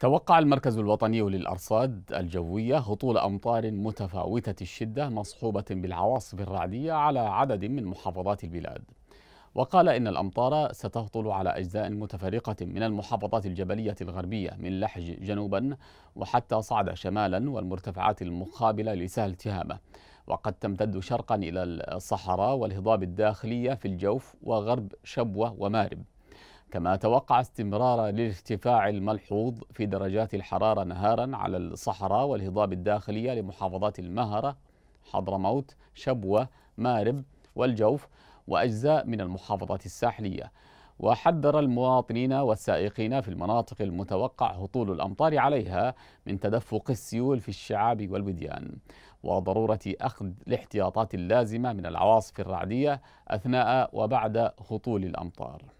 توقع المركز الوطني للأرصاد الجوية هطول أمطار متفاوتة الشدة مصحوبة بالعواصف الرعدية على عدد من محافظات البلاد وقال إن الأمطار ستهطل على أجزاء متفرقة من المحافظات الجبلية الغربية من لحج جنوبا وحتى صعد شمالا والمرتفعات المقابلة لسهل تهامة وقد تمتد شرقا إلى الصحراء والهضاب الداخلية في الجوف وغرب شبوة ومارب كما توقع استمرار الارتفاع الملحوظ في درجات الحرارة نهارا على الصحراء والهضاب الداخلية لمحافظات المهرة حضرموت شبوة مارب والجوف وأجزاء من المحافظات الساحلية وحذر المواطنين والسائقين في المناطق المتوقع هطول الأمطار عليها من تدفق السيول في الشعاب والوديان وضرورة أخذ الاحتياطات اللازمة من العواصف الرعدية أثناء وبعد هطول الأمطار